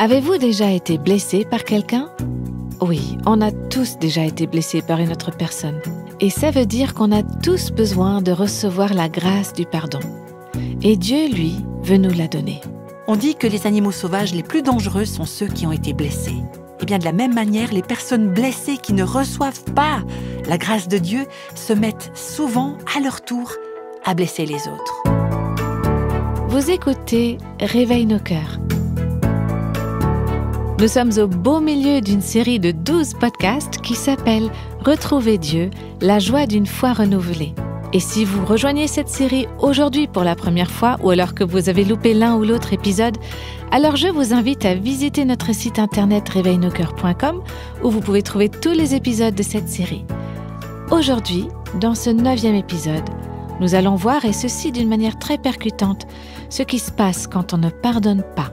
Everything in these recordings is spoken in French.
Avez-vous déjà été blessé par quelqu'un Oui, on a tous déjà été blessé par une autre personne. Et ça veut dire qu'on a tous besoin de recevoir la grâce du pardon. Et Dieu, lui, veut nous la donner. On dit que les animaux sauvages les plus dangereux sont ceux qui ont été blessés. Et eh bien de la même manière, les personnes blessées qui ne reçoivent pas la grâce de Dieu se mettent souvent à leur tour à blesser les autres. Vous écoutez Réveille nos cœurs nous sommes au beau milieu d'une série de 12 podcasts qui s'appelle Retrouver Dieu, la joie d'une foi renouvelée. Et si vous rejoignez cette série aujourd'hui pour la première fois ou alors que vous avez loupé l'un ou l'autre épisode, alors je vous invite à visiter notre site internet réveilnoscoeur.com où vous pouvez trouver tous les épisodes de cette série. Aujourd'hui, dans ce neuvième épisode, nous allons voir, et ceci d'une manière très percutante, ce qui se passe quand on ne pardonne pas.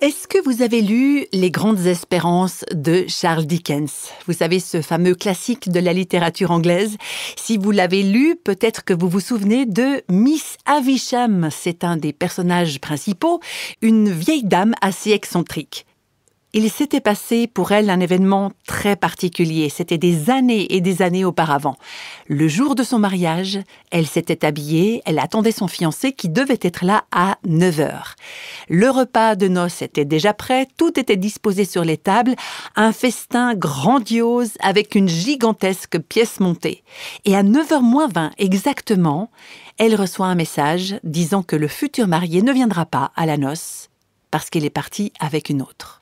Est-ce que vous avez lu Les Grandes Espérances de Charles Dickens Vous savez, ce fameux classique de la littérature anglaise. Si vous l'avez lu, peut-être que vous vous souvenez de Miss Havisham. C'est un des personnages principaux, une vieille dame assez excentrique. Il s'était passé pour elle un événement très particulier. C'était des années et des années auparavant. Le jour de son mariage, elle s'était habillée, elle attendait son fiancé qui devait être là à 9 heures. Le repas de noces était déjà prêt, tout était disposé sur les tables, un festin grandiose avec une gigantesque pièce montée. Et à 9h moins 20 exactement, elle reçoit un message disant que le futur marié ne viendra pas à la noce parce qu'il est parti avec une autre.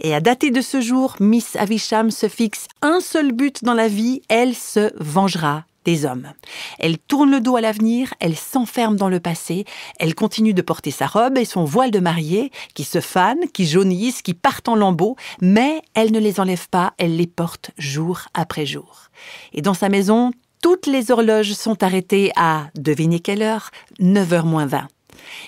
Et à dater de ce jour, Miss Avisham se fixe un seul but dans la vie, elle se vengera des hommes. Elle tourne le dos à l'avenir, elle s'enferme dans le passé, elle continue de porter sa robe et son voile de mariée, qui se fanent, qui jaunissent, qui partent en lambeaux, mais elle ne les enlève pas, elle les porte jour après jour. Et dans sa maison, toutes les horloges sont arrêtées à, devinez quelle heure, 9h moins 20.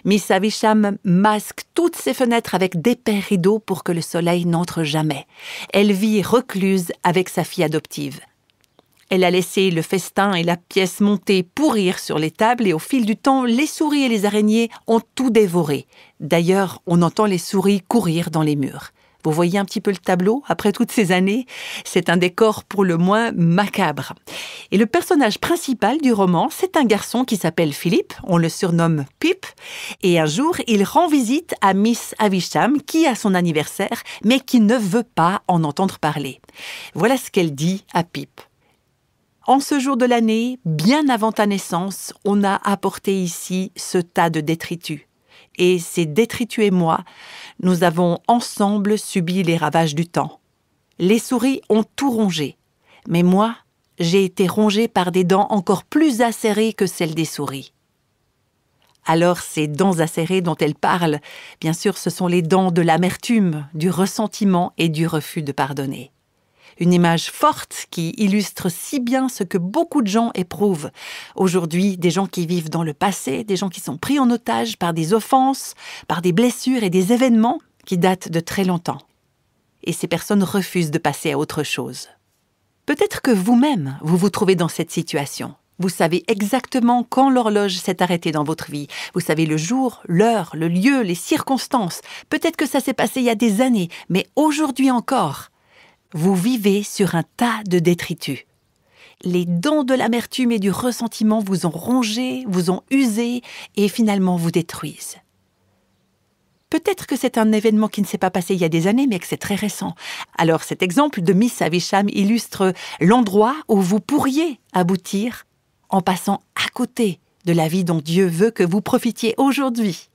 Miss Avisham masque toutes ses fenêtres avec d'épais rideaux pour que le soleil n'entre jamais. Elle vit recluse avec sa fille adoptive. Elle a laissé le festin et la pièce montée pourrir sur les tables et au fil du temps, les souris et les araignées ont tout dévoré. D'ailleurs, on entend les souris courir dans les murs. Vous voyez un petit peu le tableau Après toutes ces années, c'est un décor pour le moins macabre. Et le personnage principal du roman, c'est un garçon qui s'appelle Philippe, on le surnomme Pip, et un jour, il rend visite à Miss Avisham, qui a son anniversaire, mais qui ne veut pas en entendre parler. Voilà ce qu'elle dit à Pip. En ce jour de l'année, bien avant ta naissance, on a apporté ici ce tas de détritus. Et ces détritus et moi, nous avons ensemble subi les ravages du temps. Les souris ont tout rongé, mais moi, j'ai été rongé par des dents encore plus acérées que celles des souris. Alors ces dents acérées dont elle parle, bien sûr ce sont les dents de l'amertume, du ressentiment et du refus de pardonner. Une image forte qui illustre si bien ce que beaucoup de gens éprouvent. Aujourd'hui, des gens qui vivent dans le passé, des gens qui sont pris en otage par des offenses, par des blessures et des événements qui datent de très longtemps. Et ces personnes refusent de passer à autre chose. Peut-être que vous-même, vous vous trouvez dans cette situation. Vous savez exactement quand l'horloge s'est arrêtée dans votre vie. Vous savez le jour, l'heure, le lieu, les circonstances. Peut-être que ça s'est passé il y a des années, mais aujourd'hui encore, vous vivez sur un tas de détritus. Les dents de l'amertume et du ressentiment vous ont rongé, vous ont usé et finalement vous détruisent. Peut-être que c'est un événement qui ne s'est pas passé il y a des années, mais que c'est très récent. Alors cet exemple de Miss Avisham illustre l'endroit où vous pourriez aboutir en passant à côté de la vie dont Dieu veut que vous profitiez aujourd'hui.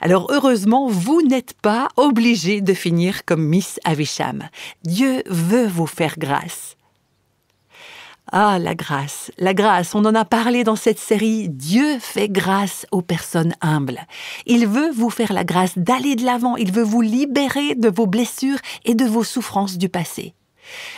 Alors heureusement, vous n'êtes pas obligé de finir comme Miss Avisham. Dieu veut vous faire grâce. Ah, la grâce, la grâce, on en a parlé dans cette série. Dieu fait grâce aux personnes humbles. Il veut vous faire la grâce d'aller de l'avant, il veut vous libérer de vos blessures et de vos souffrances du passé.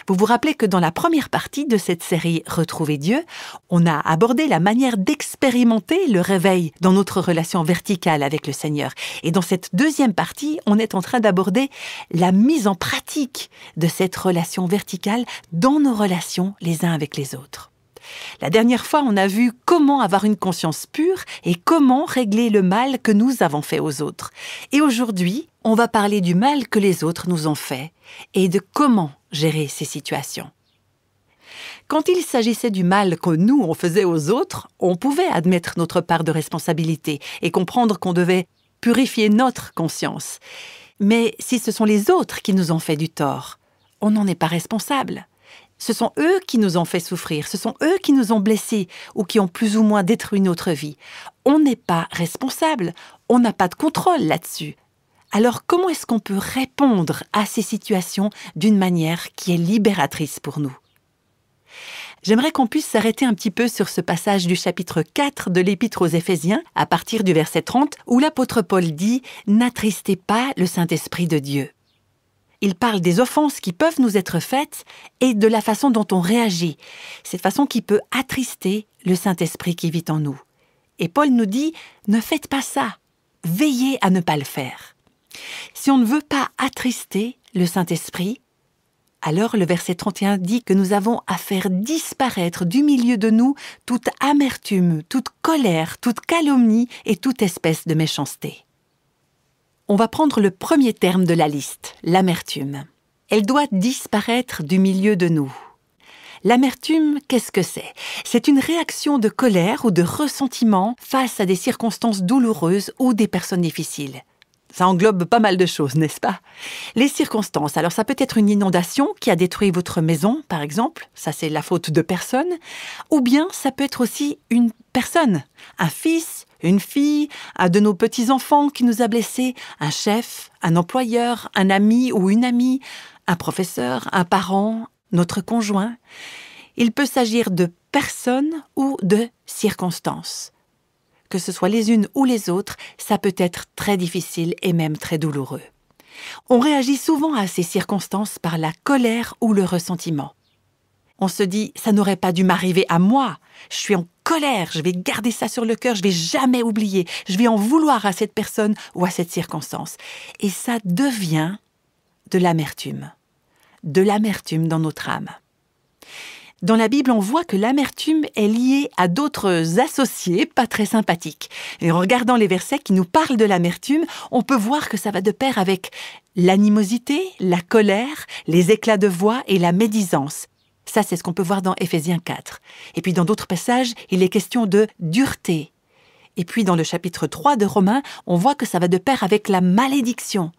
Vous vous rappelez que dans la première partie de cette série Retrouver Dieu, on a abordé la manière d'expérimenter le réveil dans notre relation verticale avec le Seigneur. Et dans cette deuxième partie, on est en train d'aborder la mise en pratique de cette relation verticale dans nos relations les uns avec les autres. La dernière fois, on a vu comment avoir une conscience pure et comment régler le mal que nous avons fait aux autres. Et aujourd'hui, on va parler du mal que les autres nous ont fait et de comment gérer ces situations. Quand il s'agissait du mal que nous, on faisait aux autres, on pouvait admettre notre part de responsabilité et comprendre qu'on devait purifier notre conscience. Mais si ce sont les autres qui nous ont fait du tort, on n'en est pas responsable. Ce sont eux qui nous ont fait souffrir, ce sont eux qui nous ont blessés ou qui ont plus ou moins détruit notre vie. On n'est pas responsable, on n'a pas de contrôle là-dessus. Alors comment est-ce qu'on peut répondre à ces situations d'une manière qui est libératrice pour nous J'aimerais qu'on puisse s'arrêter un petit peu sur ce passage du chapitre 4 de l'Épître aux Éphésiens, à partir du verset 30, où l'apôtre Paul dit ⁇ N'attristez pas le Saint-Esprit de Dieu ⁇ Il parle des offenses qui peuvent nous être faites et de la façon dont on réagit, cette façon qui peut attrister le Saint-Esprit qui vit en nous. Et Paul nous dit ⁇ Ne faites pas ça, veillez à ne pas le faire ⁇ si on ne veut pas attrister le Saint-Esprit, alors le verset 31 dit que nous avons à faire disparaître du milieu de nous toute amertume, toute colère, toute calomnie et toute espèce de méchanceté. On va prendre le premier terme de la liste, l'amertume. Elle doit disparaître du milieu de nous. L'amertume, qu'est-ce que c'est C'est une réaction de colère ou de ressentiment face à des circonstances douloureuses ou des personnes difficiles. Ça englobe pas mal de choses, n'est-ce pas Les circonstances. Alors ça peut être une inondation qui a détruit votre maison, par exemple. Ça c'est la faute de personne. Ou bien ça peut être aussi une personne, un fils, une fille, un de nos petits-enfants qui nous a blessés, un chef, un employeur, un ami ou une amie, un professeur, un parent, notre conjoint. Il peut s'agir de personnes ou de circonstances que ce soit les unes ou les autres, ça peut être très difficile et même très douloureux. On réagit souvent à ces circonstances par la colère ou le ressentiment. On se dit ⁇ ça n'aurait pas dû m'arriver à moi, je suis en colère, je vais garder ça sur le cœur, je vais jamais oublier, je vais en vouloir à cette personne ou à cette circonstance. ⁇ Et ça devient de l'amertume, de l'amertume dans notre âme. Dans la Bible, on voit que l'amertume est liée à d'autres associés pas très sympathiques. Et en regardant les versets qui nous parlent de l'amertume, on peut voir que ça va de pair avec l'animosité, la colère, les éclats de voix et la médisance. Ça, c'est ce qu'on peut voir dans Éphésiens 4. Et puis dans d'autres passages, il est question de dureté. Et puis dans le chapitre 3 de Romains, on voit que ça va de pair avec la malédiction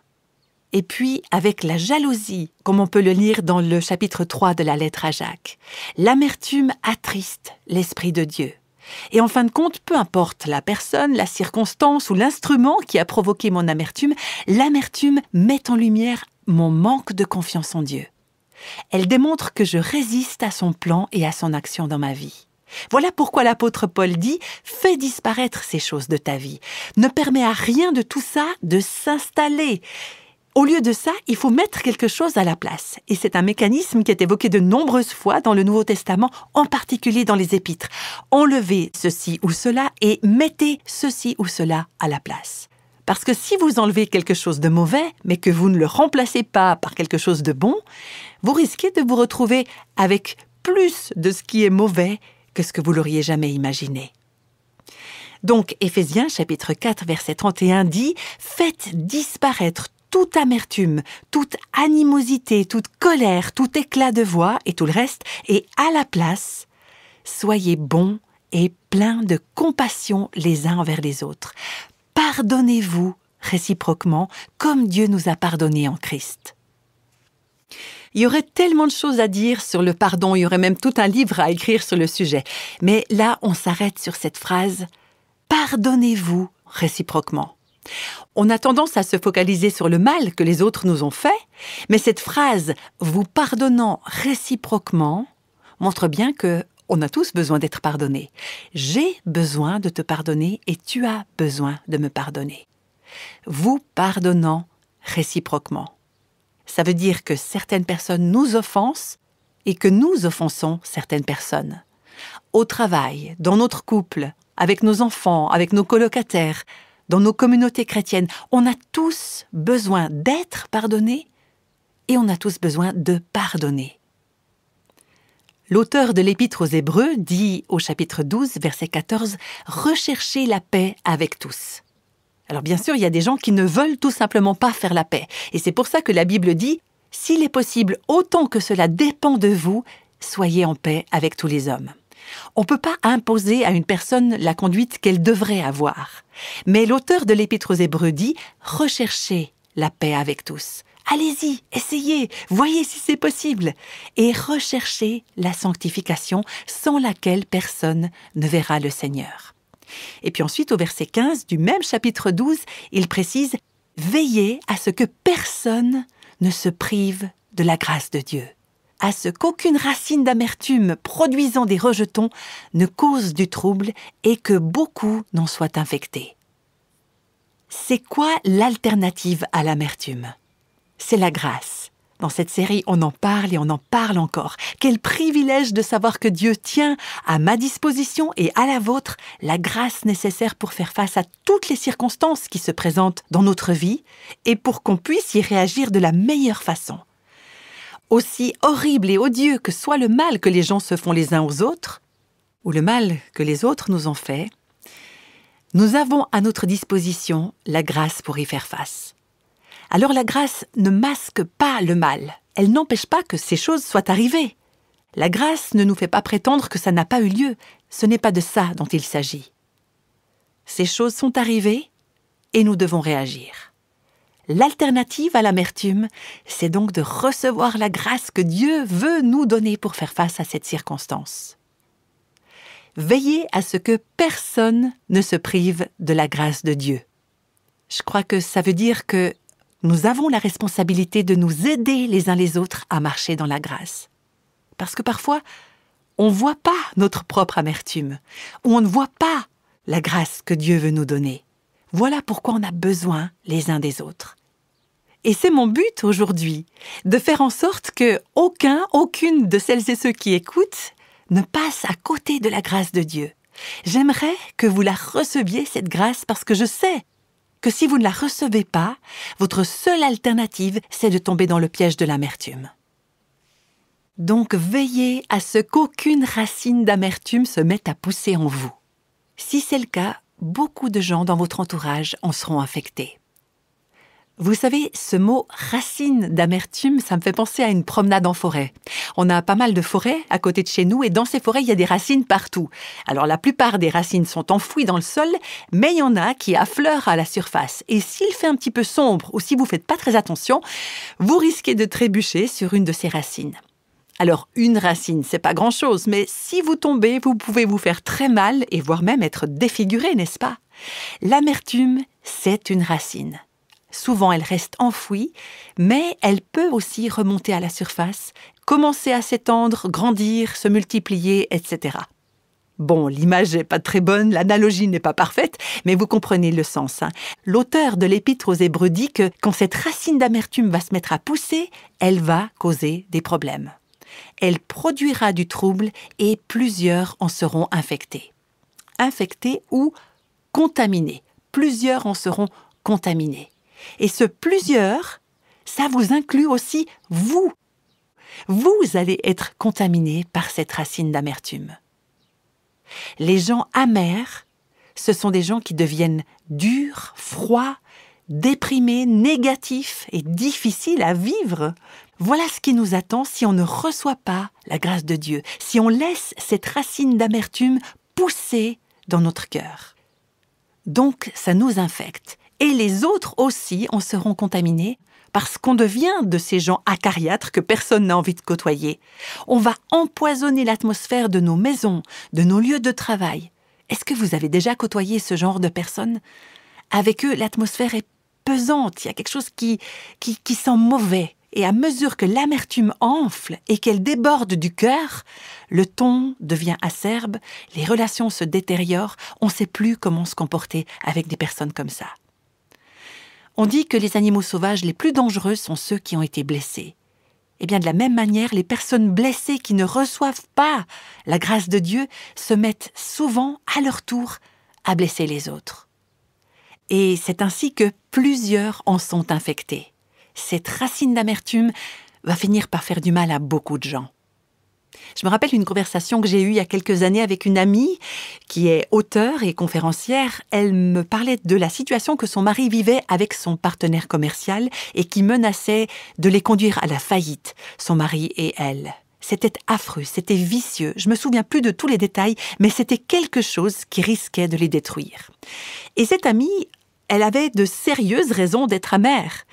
et puis avec la jalousie, comme on peut le lire dans le chapitre 3 de la lettre à Jacques. L'amertume attriste l'Esprit de Dieu. Et en fin de compte, peu importe la personne, la circonstance ou l'instrument qui a provoqué mon amertume, l'amertume met en lumière mon manque de confiance en Dieu. Elle démontre que je résiste à son plan et à son action dans ma vie. Voilà pourquoi l'apôtre Paul dit ⁇ Fais disparaître ces choses de ta vie, ne permets à rien de tout ça de s'installer ⁇ au lieu de ça, il faut mettre quelque chose à la place. Et c'est un mécanisme qui est évoqué de nombreuses fois dans le Nouveau Testament, en particulier dans les Épîtres. Enlevez ceci ou cela et mettez ceci ou cela à la place. Parce que si vous enlevez quelque chose de mauvais, mais que vous ne le remplacez pas par quelque chose de bon, vous risquez de vous retrouver avec plus de ce qui est mauvais que ce que vous l'auriez jamais imaginé. Donc Éphésiens chapitre 4 verset 31 dit ⁇ Faites disparaître toute amertume, toute animosité, toute colère, tout éclat de voix et tout le reste, et à la place, soyez bons et pleins de compassion les uns envers les autres. Pardonnez-vous réciproquement comme Dieu nous a pardonnés en Christ. Il y aurait tellement de choses à dire sur le pardon, il y aurait même tout un livre à écrire sur le sujet. Mais là, on s'arrête sur cette phrase ⁇ Pardonnez-vous réciproquement ⁇ on a tendance à se focaliser sur le mal que les autres nous ont fait, mais cette phrase vous pardonnant réciproquement montre bien que on a tous besoin d'être pardonnés. J'ai besoin de te pardonner et tu as besoin de me pardonner. Vous pardonnant réciproquement. Ça veut dire que certaines personnes nous offensent et que nous offensons certaines personnes. Au travail, dans notre couple, avec nos enfants, avec nos colocataires, dans nos communautés chrétiennes. On a tous besoin d'être pardonnés et on a tous besoin de pardonner. L'auteur de l'épître aux Hébreux dit au chapitre 12, verset 14, Recherchez la paix avec tous. Alors bien sûr, il y a des gens qui ne veulent tout simplement pas faire la paix. Et c'est pour ça que la Bible dit, S'il est possible, autant que cela dépend de vous, soyez en paix avec tous les hommes. On ne peut pas imposer à une personne la conduite qu'elle devrait avoir. Mais l'auteur de l'Épître aux Hébreux dit Recherchez la paix avec tous. Allez-y, essayez, voyez si c'est possible, et recherchez la sanctification sans laquelle personne ne verra le Seigneur. Et puis ensuite, au verset 15 du même chapitre 12, il précise Veillez à ce que personne ne se prive de la grâce de Dieu à ce qu'aucune racine d'amertume produisant des rejetons ne cause du trouble et que beaucoup n'en soient infectés. C'est quoi l'alternative à l'amertume C'est la grâce. Dans cette série, on en parle et on en parle encore. Quel privilège de savoir que Dieu tient à ma disposition et à la vôtre la grâce nécessaire pour faire face à toutes les circonstances qui se présentent dans notre vie et pour qu'on puisse y réagir de la meilleure façon aussi horrible et odieux que soit le mal que les gens se font les uns aux autres, ou le mal que les autres nous ont fait, nous avons à notre disposition la grâce pour y faire face. Alors la grâce ne masque pas le mal, elle n'empêche pas que ces choses soient arrivées. La grâce ne nous fait pas prétendre que ça n'a pas eu lieu, ce n'est pas de ça dont il s'agit. Ces choses sont arrivées et nous devons réagir. L'alternative à l'amertume, c'est donc de recevoir la grâce que Dieu veut nous donner pour faire face à cette circonstance. Veillez à ce que personne ne se prive de la grâce de Dieu. Je crois que ça veut dire que nous avons la responsabilité de nous aider les uns les autres à marcher dans la grâce. Parce que parfois, on ne voit pas notre propre amertume, ou on ne voit pas la grâce que Dieu veut nous donner. Voilà pourquoi on a besoin les uns des autres. Et c'est mon but aujourd'hui, de faire en sorte que aucun, aucune de celles et ceux qui écoutent ne passe à côté de la grâce de Dieu. J'aimerais que vous la receviez, cette grâce, parce que je sais que si vous ne la recevez pas, votre seule alternative, c'est de tomber dans le piège de l'amertume. Donc veillez à ce qu'aucune racine d'amertume se mette à pousser en vous. Si c'est le cas, beaucoup de gens dans votre entourage en seront affectés. Vous savez, ce mot racine d'amertume, ça me fait penser à une promenade en forêt. On a pas mal de forêts à côté de chez nous et dans ces forêts, il y a des racines partout. Alors la plupart des racines sont enfouies dans le sol, mais il y en a qui affleurent à la surface. Et s'il fait un petit peu sombre ou si vous ne faites pas très attention, vous risquez de trébucher sur une de ces racines. Alors une racine, c'est pas grand-chose, mais si vous tombez, vous pouvez vous faire très mal et voire même être défiguré, n'est-ce pas L'amertume, c'est une racine. Souvent, elle reste enfouie, mais elle peut aussi remonter à la surface, commencer à s'étendre, grandir, se multiplier, etc. Bon, l'image n'est pas très bonne, l'analogie n'est pas parfaite, mais vous comprenez le sens. Hein. L'auteur de l'Épître aux Hébreux dit que quand cette racine d'amertume va se mettre à pousser, elle va causer des problèmes. Elle produira du trouble et plusieurs en seront infectés. Infectés ou contaminés. Plusieurs en seront contaminés. Et ce plusieurs, ça vous inclut aussi vous. Vous allez être contaminés par cette racine d'amertume. Les gens amers, ce sont des gens qui deviennent durs, froids, déprimés, négatifs et difficiles à vivre voilà ce qui nous attend si on ne reçoit pas la grâce de Dieu, si on laisse cette racine d'amertume pousser dans notre cœur. Donc ça nous infecte. Et les autres aussi en seront contaminés parce qu'on devient de ces gens acariâtres que personne n'a envie de côtoyer. On va empoisonner l'atmosphère de nos maisons, de nos lieux de travail. Est-ce que vous avez déjà côtoyé ce genre de personnes Avec eux, l'atmosphère est pesante, il y a quelque chose qui, qui, qui sent mauvais et à mesure que l'amertume enfle et qu'elle déborde du cœur, le ton devient acerbe, les relations se détériorent, on ne sait plus comment se comporter avec des personnes comme ça. On dit que les animaux sauvages les plus dangereux sont ceux qui ont été blessés. Eh bien, de la même manière, les personnes blessées qui ne reçoivent pas la grâce de Dieu se mettent souvent, à leur tour, à blesser les autres. Et c'est ainsi que plusieurs en sont infectés cette racine d'amertume va finir par faire du mal à beaucoup de gens. Je me rappelle une conversation que j'ai eue il y a quelques années avec une amie qui est auteure et conférencière. Elle me parlait de la situation que son mari vivait avec son partenaire commercial et qui menaçait de les conduire à la faillite, son mari et elle. C'était affreux, c'était vicieux, je me souviens plus de tous les détails, mais c'était quelque chose qui risquait de les détruire. Et cette amie, elle avait de sérieuses raisons d'être amère.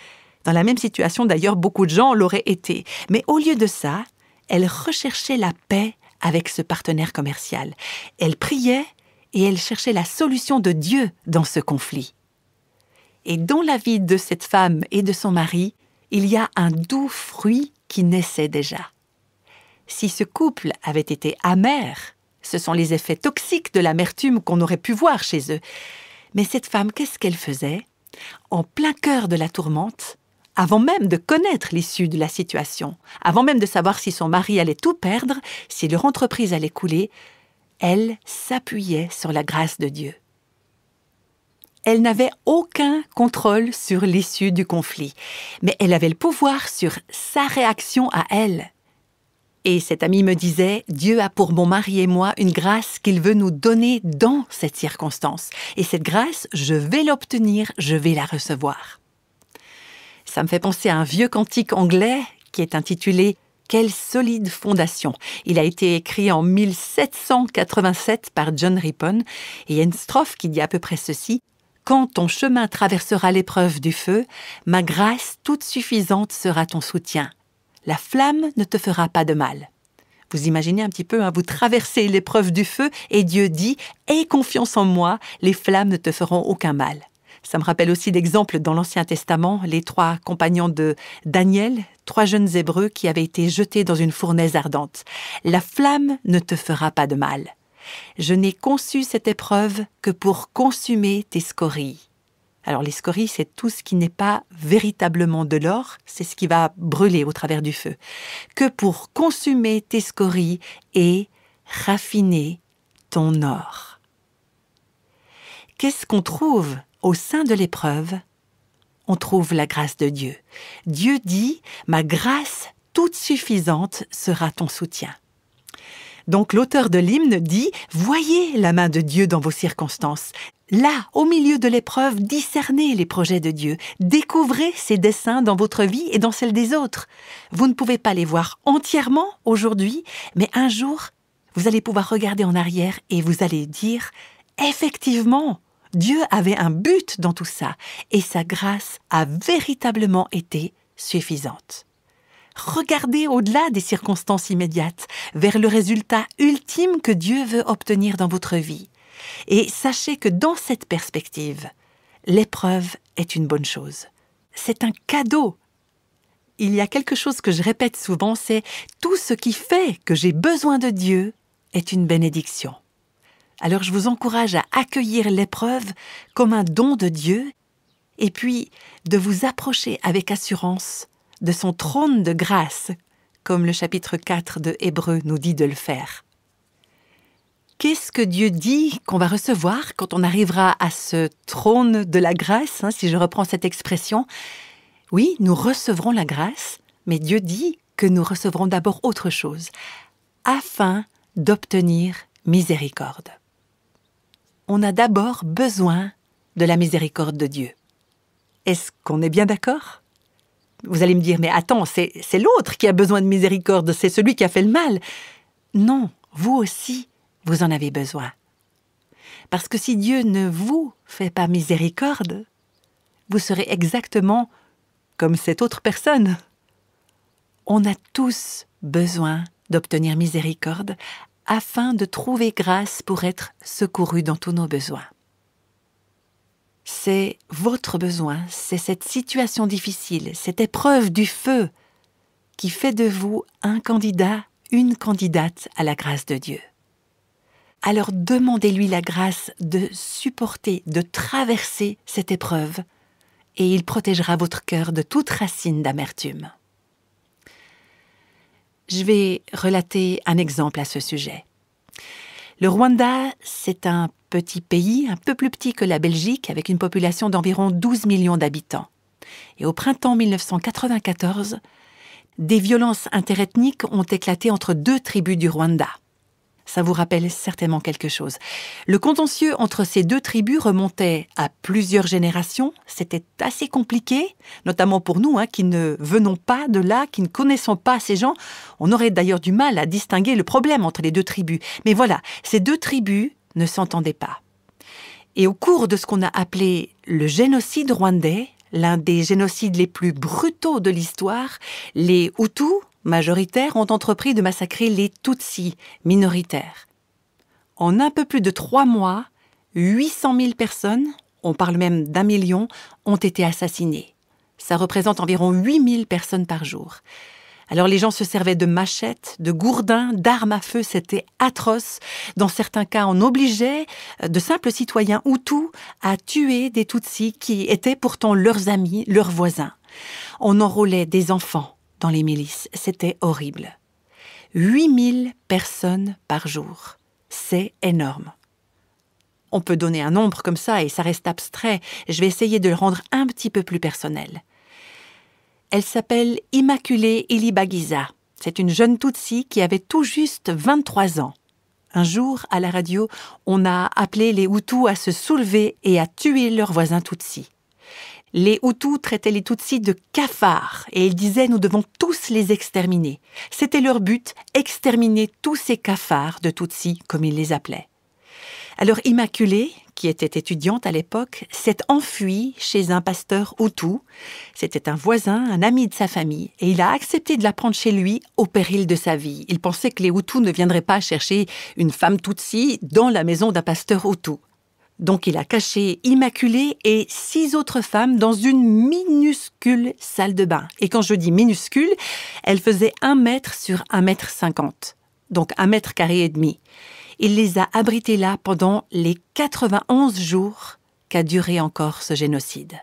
Dans la même situation, d'ailleurs, beaucoup de gens l'auraient été. Mais au lieu de ça, elle recherchait la paix avec ce partenaire commercial. Elle priait et elle cherchait la solution de Dieu dans ce conflit. Et dans la vie de cette femme et de son mari, il y a un doux fruit qui naissait déjà. Si ce couple avait été amer, ce sont les effets toxiques de l'amertume qu'on aurait pu voir chez eux. Mais cette femme, qu'est-ce qu'elle faisait En plein cœur de la tourmente, avant même de connaître l'issue de la situation, avant même de savoir si son mari allait tout perdre, si leur entreprise allait couler, elle s'appuyait sur la grâce de Dieu. Elle n'avait aucun contrôle sur l'issue du conflit, mais elle avait le pouvoir sur sa réaction à elle. Et cet ami me disait, Dieu a pour mon mari et moi une grâce qu'il veut nous donner dans cette circonstance. Et cette grâce, je vais l'obtenir, je vais la recevoir. Ça me fait penser à un vieux cantique anglais qui est intitulé Quelle solide fondation. Il a été écrit en 1787 par John Ripon et il y a une strophe qui dit à peu près ceci quand ton chemin traversera l'épreuve du feu, ma grâce toute suffisante sera ton soutien. La flamme ne te fera pas de mal. Vous imaginez un petit peu, hein, vous traversez l'épreuve du feu et Dieu dit ⁇ Aie confiance en moi, les flammes ne te feront aucun mal ⁇ ça me rappelle aussi l'exemple dans l'Ancien Testament, les trois compagnons de Daniel, trois jeunes Hébreux qui avaient été jetés dans une fournaise ardente. La flamme ne te fera pas de mal. Je n'ai conçu cette épreuve que pour consumer tes scories. Alors les scories, c'est tout ce qui n'est pas véritablement de l'or, c'est ce qui va brûler au travers du feu. Que pour consumer tes scories et raffiner ton or. Qu'est-ce qu'on trouve au sein de l'épreuve, on trouve la grâce de Dieu. Dieu dit, Ma grâce toute suffisante sera ton soutien. Donc l'auteur de l'hymne dit, Voyez la main de Dieu dans vos circonstances. Là, au milieu de l'épreuve, discernez les projets de Dieu, découvrez ses desseins dans votre vie et dans celle des autres. Vous ne pouvez pas les voir entièrement aujourd'hui, mais un jour, vous allez pouvoir regarder en arrière et vous allez dire, Effectivement, Dieu avait un but dans tout ça, et sa grâce a véritablement été suffisante. Regardez au-delà des circonstances immédiates, vers le résultat ultime que Dieu veut obtenir dans votre vie. Et sachez que dans cette perspective, l'épreuve est une bonne chose. C'est un cadeau. Il y a quelque chose que je répète souvent, c'est tout ce qui fait que j'ai besoin de Dieu est une bénédiction. Alors je vous encourage à accueillir l'épreuve comme un don de Dieu et puis de vous approcher avec assurance de son trône de grâce, comme le chapitre 4 de Hébreu nous dit de le faire. Qu'est-ce que Dieu dit qu'on va recevoir quand on arrivera à ce trône de la grâce, hein, si je reprends cette expression Oui, nous recevrons la grâce, mais Dieu dit que nous recevrons d'abord autre chose, afin d'obtenir miséricorde on a d'abord besoin de la miséricorde de Dieu. Est-ce qu'on est bien d'accord Vous allez me dire, mais attends, c'est l'autre qui a besoin de miséricorde, c'est celui qui a fait le mal. Non, vous aussi, vous en avez besoin. Parce que si Dieu ne vous fait pas miséricorde, vous serez exactement comme cette autre personne. On a tous besoin d'obtenir miséricorde afin de trouver grâce pour être secouru dans tous nos besoins. C'est votre besoin, c'est cette situation difficile, cette épreuve du feu qui fait de vous un candidat, une candidate à la grâce de Dieu. Alors demandez-lui la grâce de supporter, de traverser cette épreuve, et il protégera votre cœur de toute racine d'amertume. Je vais relater un exemple à ce sujet. Le Rwanda, c'est un petit pays, un peu plus petit que la Belgique, avec une population d'environ 12 millions d'habitants. Et au printemps 1994, des violences interethniques ont éclaté entre deux tribus du Rwanda ça vous rappelle certainement quelque chose. Le contentieux entre ces deux tribus remontait à plusieurs générations, c'était assez compliqué, notamment pour nous, hein, qui ne venons pas de là, qui ne connaissons pas ces gens. On aurait d'ailleurs du mal à distinguer le problème entre les deux tribus. Mais voilà, ces deux tribus ne s'entendaient pas. Et au cours de ce qu'on a appelé le génocide rwandais, l'un des génocides les plus brutaux de l'histoire, les Hutus, majoritaires ont entrepris de massacrer les Tutsis, minoritaires. En un peu plus de trois mois, 800 000 personnes, on parle même d'un million, ont été assassinées. Ça représente environ 000 personnes par jour. Alors les gens se servaient de machettes, de gourdins, d'armes à feu, c'était atroce. Dans certains cas, on obligeait euh, de simples citoyens hutus à tuer des Tutsis qui étaient pourtant leurs amis, leurs voisins. On enrôlait des enfants, dans les milices. C'était horrible. 8000 personnes par jour. C'est énorme. On peut donner un nombre comme ça et ça reste abstrait. Je vais essayer de le rendre un petit peu plus personnel. Elle s'appelle Immaculée Elibagiza. C'est une jeune Tutsi qui avait tout juste 23 ans. Un jour, à la radio, on a appelé les Hutus à se soulever et à tuer leurs voisins Tutsi. Les Hutus traitaient les Tutsis de cafards et ils disaient nous devons tous les exterminer. C'était leur but, exterminer tous ces cafards de Tutsis, comme ils les appelaient. Alors Immaculée, qui était étudiante à l'époque, s'est enfuie chez un pasteur Hutu. C'était un voisin, un ami de sa famille, et il a accepté de la prendre chez lui au péril de sa vie. Il pensait que les Hutus ne viendraient pas chercher une femme Tutsi dans la maison d'un pasteur Hutu. Donc il a caché Immaculée et six autres femmes dans une minuscule salle de bain. Et quand je dis minuscule, elle faisait un mètre sur un mètre cinquante, donc un mètre carré et demi. Il les a abritées là pendant les 91 jours qu'a duré encore ce génocide.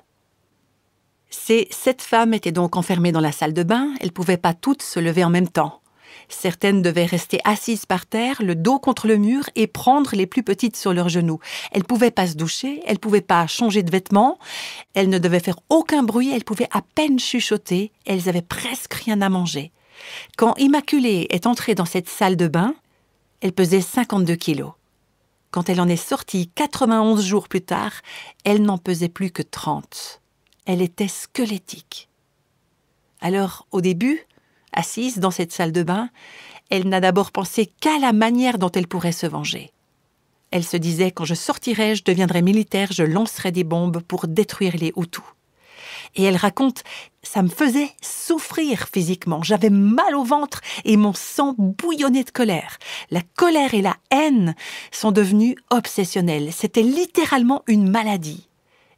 Ces sept femmes étaient donc enfermées dans la salle de bain, elles ne pouvaient pas toutes se lever en même temps. Certaines devaient rester assises par terre, le dos contre le mur, et prendre les plus petites sur leurs genoux. Elles ne pouvaient pas se doucher, elles ne pouvaient pas changer de vêtements, elles ne devaient faire aucun bruit, elles pouvaient à peine chuchoter, elles avaient presque rien à manger. Quand Immaculée est entrée dans cette salle de bain, elle pesait 52 kilos. Quand elle en est sortie 91 jours plus tard, elle n'en pesait plus que 30. Elle était squelettique. Alors, au début, assise dans cette salle de bain, elle n'a d'abord pensé qu'à la manière dont elle pourrait se venger. Elle se disait Quand je sortirai, je deviendrai militaire, je lancerai des bombes pour détruire les Hutus. Et elle raconte Ça me faisait souffrir physiquement, j'avais mal au ventre et mon sang bouillonnait de colère. La colère et la haine sont devenues obsessionnelles, c'était littéralement une maladie.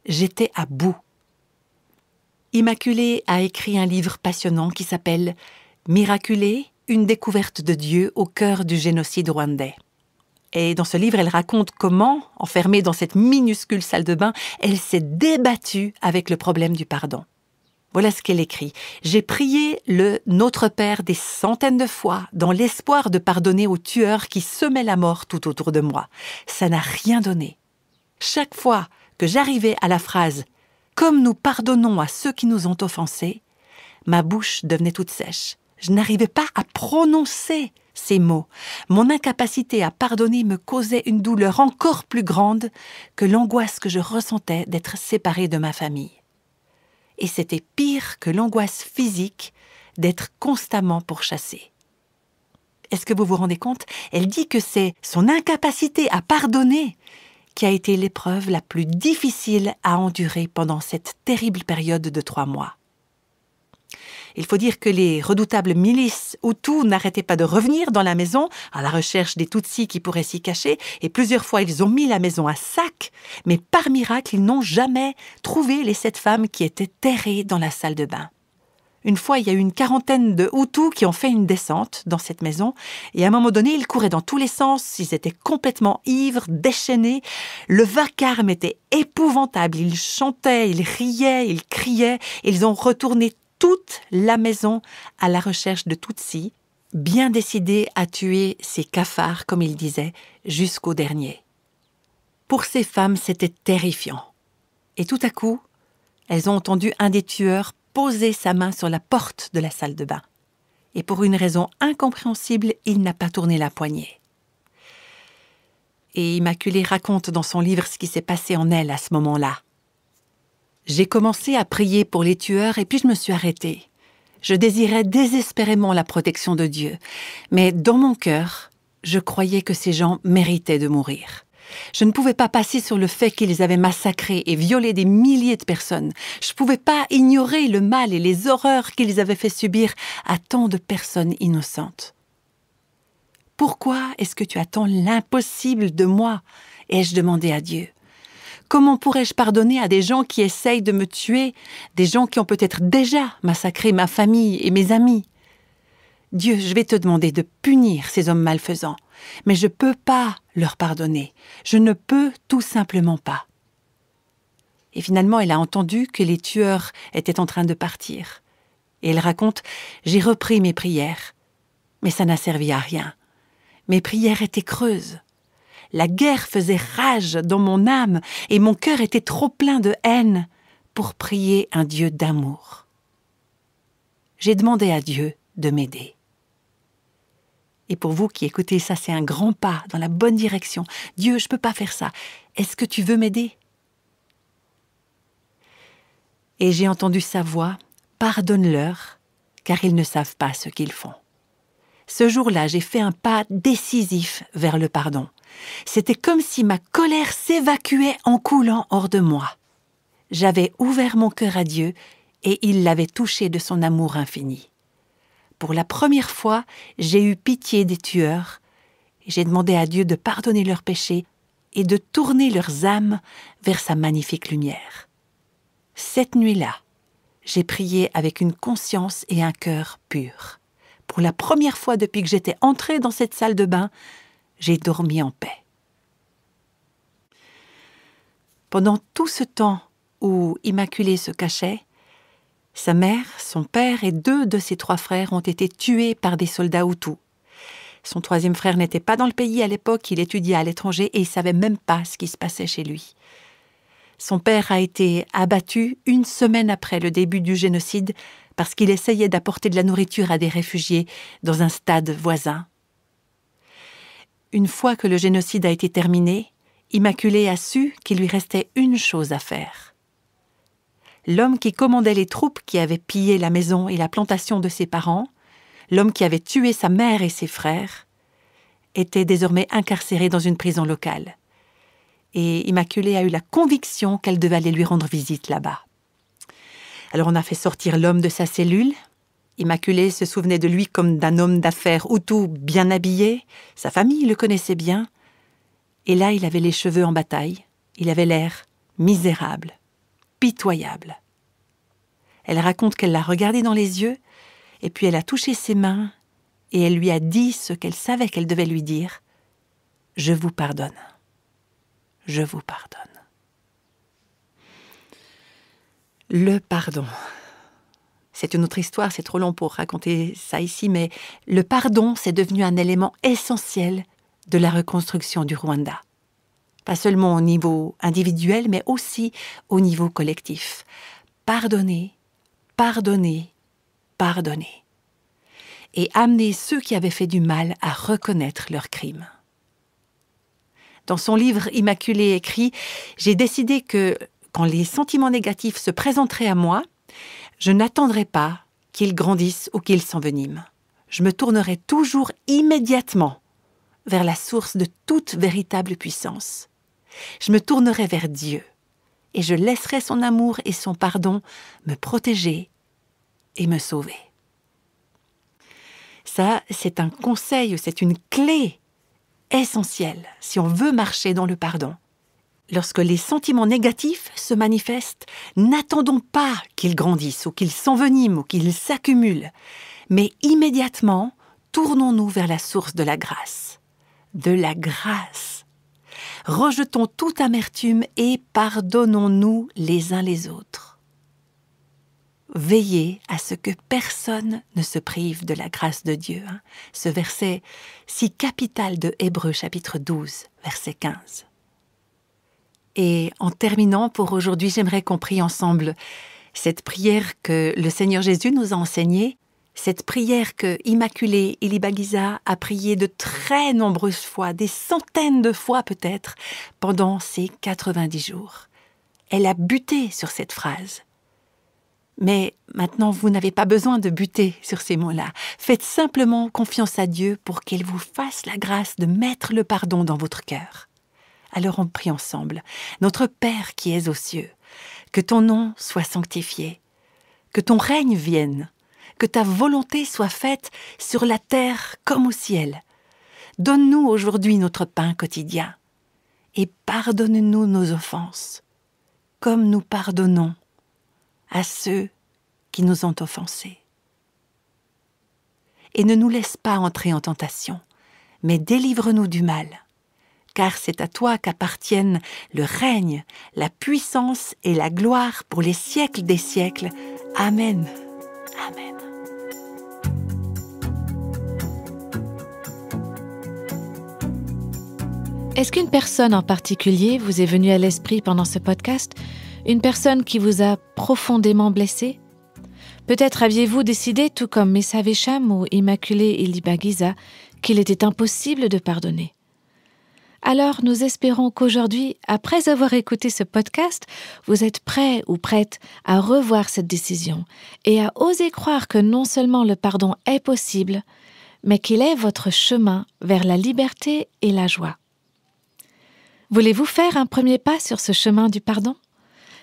J'étais à bout. Immaculée a écrit un livre passionnant qui s'appelle Miraculée, une découverte de Dieu au cœur du génocide rwandais. Et dans ce livre, elle raconte comment, enfermée dans cette minuscule salle de bain, elle s'est débattue avec le problème du pardon. Voilà ce qu'elle écrit. J'ai prié le Notre Père des centaines de fois dans l'espoir de pardonner aux tueurs qui semaient la mort tout autour de moi. Ça n'a rien donné. Chaque fois que j'arrivais à la phrase Comme nous pardonnons à ceux qui nous ont offensés, ma bouche devenait toute sèche. Je n'arrivais pas à prononcer ces mots. Mon incapacité à pardonner me causait une douleur encore plus grande que l'angoisse que je ressentais d'être séparée de ma famille. Et c'était pire que l'angoisse physique d'être constamment pourchassée. Est-ce que vous vous rendez compte Elle dit que c'est son incapacité à pardonner qui a été l'épreuve la plus difficile à endurer pendant cette terrible période de trois mois. Il faut dire que les redoutables milices hutus n'arrêtaient pas de revenir dans la maison à la recherche des Tutsis qui pourraient s'y cacher, et plusieurs fois ils ont mis la maison à sac, mais par miracle ils n'ont jamais trouvé les sept femmes qui étaient terrées dans la salle de bain. Une fois, il y a eu une quarantaine de Hutus qui ont fait une descente dans cette maison, et à un moment donné, ils couraient dans tous les sens, ils étaient complètement ivres, déchaînés, le vacarme était épouvantable, ils chantaient, ils riaient, ils criaient, ils ont retourné toute la maison à la recherche de Tutsi, bien décidée à tuer ces cafards, comme il disait, jusqu'au dernier. Pour ces femmes, c'était terrifiant. Et tout à coup, elles ont entendu un des tueurs poser sa main sur la porte de la salle de bain. Et pour une raison incompréhensible, il n'a pas tourné la poignée. Et Immaculée raconte dans son livre ce qui s'est passé en elle à ce moment-là. J'ai commencé à prier pour les tueurs et puis je me suis arrêtée. Je désirais désespérément la protection de Dieu, mais dans mon cœur, je croyais que ces gens méritaient de mourir. Je ne pouvais pas passer sur le fait qu'ils avaient massacré et violé des milliers de personnes. Je ne pouvais pas ignorer le mal et les horreurs qu'ils avaient fait subir à tant de personnes innocentes. Pourquoi est-ce que tu attends l'impossible de moi ai-je demandé à Dieu. Comment pourrais-je pardonner à des gens qui essayent de me tuer, des gens qui ont peut-être déjà massacré ma famille et mes amis Dieu, je vais te demander de punir ces hommes malfaisants, mais je ne peux pas leur pardonner, je ne peux tout simplement pas. Et finalement, elle a entendu que les tueurs étaient en train de partir. Et elle raconte J'ai repris mes prières, mais ça n'a servi à rien. Mes prières étaient creuses. La guerre faisait rage dans mon âme et mon cœur était trop plein de haine pour prier un Dieu d'amour. J'ai demandé à Dieu de m'aider. Et pour vous qui écoutez ça, c'est un grand pas dans la bonne direction. Dieu, je ne peux pas faire ça. Est-ce que tu veux m'aider Et j'ai entendu sa voix, pardonne-leur, car ils ne savent pas ce qu'ils font. Ce jour-là, j'ai fait un pas décisif vers le pardon. C'était comme si ma colère s'évacuait en coulant hors de moi. J'avais ouvert mon cœur à Dieu et il l'avait touché de son amour infini. Pour la première fois, j'ai eu pitié des tueurs. J'ai demandé à Dieu de pardonner leurs péchés et de tourner leurs âmes vers sa magnifique lumière. Cette nuit-là, j'ai prié avec une conscience et un cœur pur. Pour la première fois depuis que j'étais entrée dans cette salle de bain, j'ai dormi en paix. Pendant tout ce temps où Immaculée se cachait, sa mère, son père et deux de ses trois frères ont été tués par des soldats hutus. Son troisième frère n'était pas dans le pays à l'époque, il étudiait à l'étranger et il savait même pas ce qui se passait chez lui. Son père a été abattu une semaine après le début du génocide parce qu'il essayait d'apporter de la nourriture à des réfugiés dans un stade voisin. Une fois que le génocide a été terminé, Immaculée a su qu'il lui restait une chose à faire. L'homme qui commandait les troupes qui avaient pillé la maison et la plantation de ses parents, l'homme qui avait tué sa mère et ses frères, était désormais incarcéré dans une prison locale. Et Immaculée a eu la conviction qu'elle devait aller lui rendre visite là-bas. Alors on a fait sortir l'homme de sa cellule, Immaculée se souvenait de lui comme d'un homme d'affaires tout bien habillé, sa famille le connaissait bien. Et là, il avait les cheveux en bataille, il avait l'air misérable, pitoyable. Elle raconte qu'elle l'a regardé dans les yeux, et puis elle a touché ses mains, et elle lui a dit ce qu'elle savait qu'elle devait lui dire. Je vous pardonne. Je vous pardonne. Le pardon c'est une autre histoire, c'est trop long pour raconter ça ici, mais le pardon, c'est devenu un élément essentiel de la reconstruction du Rwanda. Pas seulement au niveau individuel, mais aussi au niveau collectif. Pardonner, pardonner, pardonner. Et amener ceux qui avaient fait du mal à reconnaître leurs crimes. Dans son livre Immaculé écrit, j'ai décidé que quand les sentiments négatifs se présenteraient à moi, je n'attendrai pas qu'ils grandissent ou qu'il s'envenime. Je me tournerai toujours immédiatement vers la source de toute véritable puissance. Je me tournerai vers Dieu et je laisserai son amour et son pardon me protéger et me sauver. Ça, c'est un conseil, c'est une clé essentielle si on veut marcher dans le pardon lorsque les sentiments négatifs se manifestent, n'attendons pas qu'ils grandissent ou qu'ils s'enveniment ou qu'ils s'accumulent, mais immédiatement, tournons-nous vers la source de la grâce. De la grâce. Rejetons toute amertume et pardonnons-nous les uns les autres. Veillez à ce que personne ne se prive de la grâce de Dieu. Hein. Ce verset si capital de Hébreu chapitre 12, verset 15. Et en terminant pour aujourd'hui, j'aimerais qu'on prie ensemble cette prière que le Seigneur Jésus nous a enseignée, cette prière que Immaculée Ilibagiza a priée de très nombreuses fois, des centaines de fois peut-être, pendant ces 90 jours. Elle a buté sur cette phrase. Mais maintenant, vous n'avez pas besoin de buter sur ces mots-là. Faites simplement confiance à Dieu pour qu'il vous fasse la grâce de mettre le pardon dans votre cœur. Alors on prie ensemble. Notre Père qui es aux cieux, que ton nom soit sanctifié, que ton règne vienne, que ta volonté soit faite sur la terre comme au ciel. Donne-nous aujourd'hui notre pain quotidien, et pardonne-nous nos offenses, comme nous pardonnons à ceux qui nous ont offensés. Et ne nous laisse pas entrer en tentation, mais délivre-nous du mal car c'est à toi qu'appartiennent le règne, la puissance et la gloire pour les siècles des siècles. Amen. Amen. Est-ce qu'une personne en particulier vous est venue à l'esprit pendant ce podcast Une personne qui vous a profondément blessé Peut-être aviez-vous décidé, tout comme Messa Vécham ou Immaculée Ilibagiza, qu'il était impossible de pardonner. Alors nous espérons qu'aujourd'hui, après avoir écouté ce podcast, vous êtes prêt ou prête à revoir cette décision et à oser croire que non seulement le pardon est possible, mais qu'il est votre chemin vers la liberté et la joie. Voulez-vous faire un premier pas sur ce chemin du pardon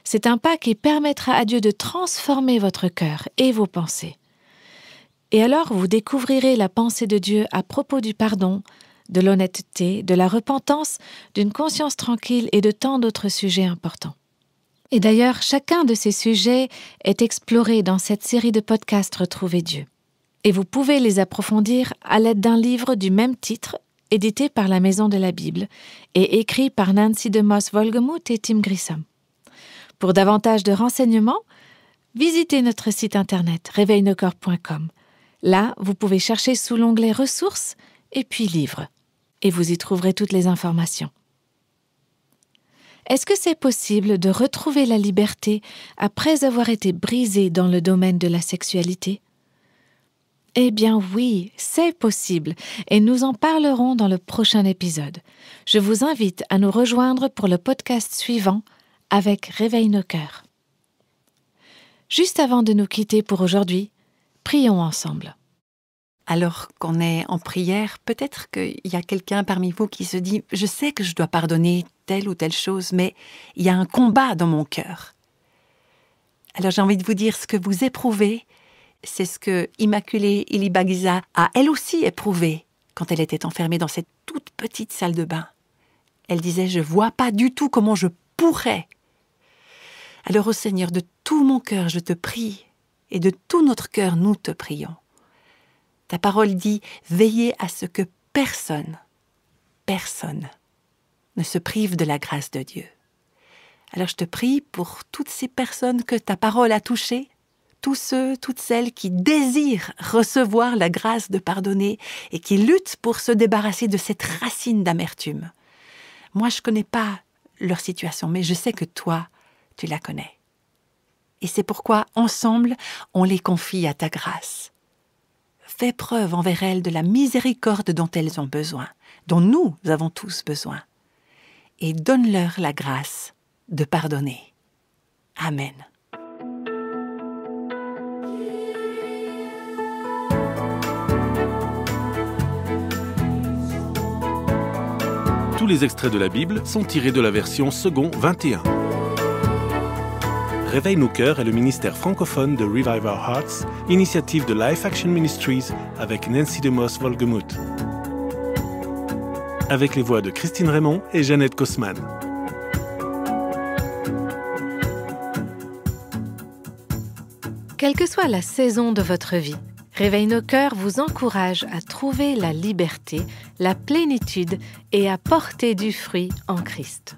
C'est un pas qui permettra à Dieu de transformer votre cœur et vos pensées. Et alors vous découvrirez la pensée de Dieu à propos du pardon, de l'honnêteté, de la repentance, d'une conscience tranquille et de tant d'autres sujets importants. Et d'ailleurs, chacun de ces sujets est exploré dans cette série de podcasts Retrouver Dieu. Et vous pouvez les approfondir à l'aide d'un livre du même titre, édité par la Maison de la Bible et écrit par Nancy DeMoss Volgemuth et Tim Grissom. Pour davantage de renseignements, visitez notre site internet réveilnecorps.com. Là, vous pouvez chercher sous l'onglet Ressources et puis Livres et vous y trouverez toutes les informations. Est-ce que c'est possible de retrouver la liberté après avoir été brisé dans le domaine de la sexualité eh bien oui, c'est possible et nous en parlerons dans le prochain épisode. Je vous invite à nous rejoindre pour le podcast suivant avec Réveille nos cœurs. Juste avant de nous quitter pour aujourd'hui, prions ensemble alors qu'on est en prière, peut-être qu'il y a quelqu'un parmi vous qui se dit, je sais que je dois pardonner telle ou telle chose, mais il y a un combat dans mon cœur. Alors j'ai envie de vous dire, ce que vous éprouvez, c'est ce que Immaculée Ilibagiza a elle aussi éprouvé quand elle était enfermée dans cette toute petite salle de bain. Elle disait, je vois pas du tout comment je pourrais. Alors au Seigneur, de tout mon cœur, je te prie, et de tout notre cœur, nous te prions. Ta parole dit, veillez à ce que personne, personne ne se prive de la grâce de Dieu. Alors je te prie pour toutes ces personnes que ta parole a touchées, tous ceux, toutes celles qui désirent recevoir la grâce de pardonner et qui luttent pour se débarrasser de cette racine d'amertume. Moi, je ne connais pas leur situation, mais je sais que toi, tu la connais. Et c'est pourquoi, ensemble, on les confie à ta grâce. Fais preuve envers elles de la miséricorde dont elles ont besoin, dont nous avons tous besoin, et donne-leur la grâce de pardonner. Amen. Tous les extraits de la Bible sont tirés de la version second 21. Réveille nos cœurs est le ministère francophone de Revive Our Hearts, initiative de Life Action Ministries avec Nancy DeMoss Volgemuth. Avec les voix de Christine Raymond et Jeannette Kosman. Quelle que soit la saison de votre vie, Réveille nos cœurs vous encourage à trouver la liberté, la plénitude et à porter du fruit en Christ.